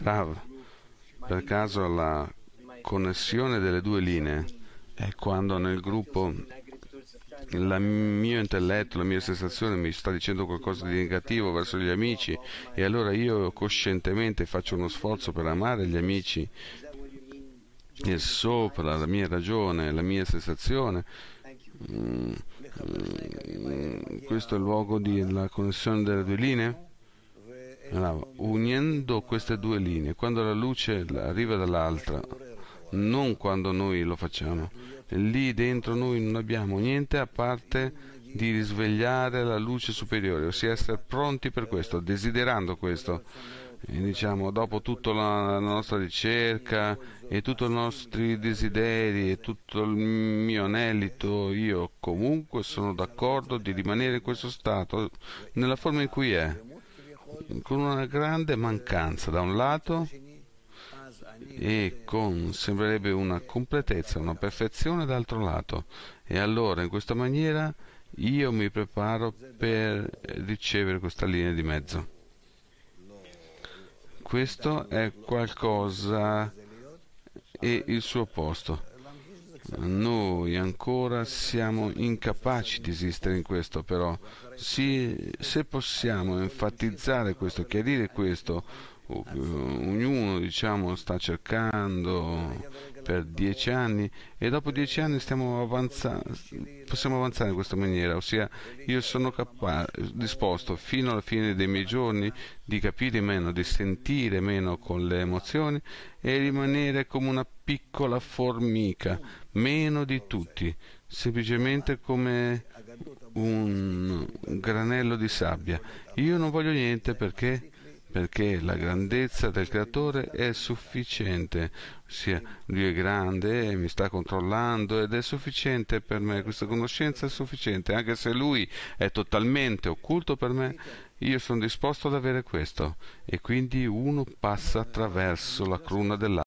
Rav, per caso la connessione delle due linee è quando nel gruppo il mio intelletto, la mia sensazione mi sta dicendo qualcosa di negativo verso gli amici e allora io coscientemente faccio uno sforzo per amare gli amici e sopra la mia ragione, la mia sensazione. Mm, mm, questo è il luogo della connessione delle due linee? Allora, unendo queste due linee, quando la luce arriva dall'altra, non quando noi lo facciamo, lì dentro noi non abbiamo niente a parte di risvegliare la luce superiore, ossia essere pronti per questo, desiderando questo. E diciamo, dopo tutta la nostra ricerca e tutti i nostri desideri e tutto il mio anelito, io comunque sono d'accordo di rimanere in questo stato, nella forma in cui è con una grande mancanza da un lato e con sembrerebbe una completezza, una perfezione dall'altro lato. E allora in questa maniera io mi preparo per ricevere questa linea di mezzo. Questo è qualcosa e il suo posto. Noi voi, ancora siamo incapaci di esistere in questo, però sì, se possiamo enfatizzare questo, chiarire questo, eh, ognuno diciamo, sta cercando per dieci anni e dopo dieci anni avanza possiamo avanzare in questa maniera ossia io sono disposto fino alla fine dei miei giorni di capire meno di sentire meno con le emozioni e rimanere come una piccola formica meno di tutti, semplicemente come un granello di sabbia. Io non voglio niente perché perché la grandezza del creatore è sufficiente, ossia lui è grande e mi sta controllando ed è sufficiente per me, questa conoscenza è sufficiente, anche se lui è totalmente occulto per me, io sono disposto ad avere questo e quindi uno passa attraverso la cruna dell'altro.